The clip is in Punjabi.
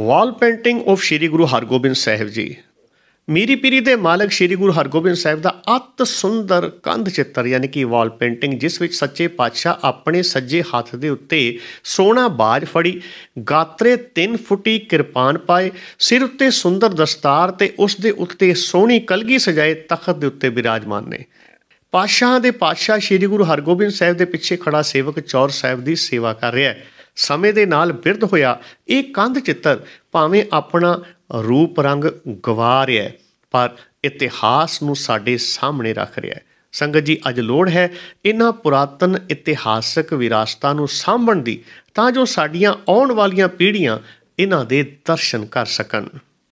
wall painting of Shri Guru Hargobind Sahib ji Miri ਪੀਰੀ ਦੇ ਮਾਲਕ ਸ਼੍ਰੀ ਗੁਰੂ ਹਰਗੋਬਿੰਦ ਸਾਹਿਬ ਦਾ ਅਤ ਸੁੰਦਰ ਕੰਧ ਚਿੱਤਰ ਯਾਨੀ ਕਿ ਵਾਲ ਪੇਂਟਿੰਗ ਜਿਸ ਵਿੱਚ ਸੱਚੇ ਪਾਤਸ਼ਾਹ ਆਪਣੇ ਸੱਜੇ ਹੱਥ ਦੇ ਉੱਤੇ ਸੋਨਾ ਬਾਜ ਫੜੀ ਗਾਤਰੇ 3 ਫੁੱਟੀ ਕਿਰਪਾਨ ਪਾਏ ਸਿਰ ਉੱਤੇ ਸੁੰਦਰ ਦਸਤਾਰ ਤੇ ਉਸ ਦੇ ਉੱਤੇ ਸੋਹਣੀ ਕਲਗੀ ਸਜਾਏ ਤਖਤ ਦੇ ਉੱਤੇ ਬਿਰਾਜਮਾਨ ਨੇ ਪਾਤਸ਼ਾਹ ਦੇ ਪਾਤਸ਼ਾਹ ਸ਼੍ਰੀ ਗੁਰੂ ਹਰਗੋਬਿੰਦ ਸਾਹਿਬ ਦੇ ਪਿੱਛੇ ਖੜਾ ਸੇਵਕ ਚੌਰ ਸਾਹਿਬ ਦੀ ਸੇਵਾ ਕਰ ਰਿਹਾ ਹੈ ਸਮੇਂ ਦੇ ਨਾਲ ਬਿਰਧ ਹੋਇਆ ਇਹ ਕੰਧ ਚਿੱਤਰ ਭਾਵੇਂ ਆਪਣਾ ਰੂਪ ਰੰਗ ਗਵਾ ਰਿਹਾ ਪਰ ਇਤਿਹਾਸ ਨੂੰ ਸਾਡੇ ਸਾਹਮਣੇ ਰੱਖ ਰਿਹਾ ਹੈ ਸੰਗਤ ਜੀ ਅੱਜ ਲੋੜ ਹੈ ਇਹਨਾਂ ਪੁਰਾਤਨ ਇਤਿਹਾਸਕ ਵਿਰਾਸਤਾਂ ਨੂੰ ਸਾਂਭਣ ਦੀ ਤਾਂ ਜੋ ਸਾਡੀਆਂ ਆਉਣ ਵਾਲੀਆਂ ਪੀੜ੍ਹੀਆਂ ਇਹਨਾਂ ਦੇ ਦਰਸ਼ਨ ਕਰ ਸਕਣ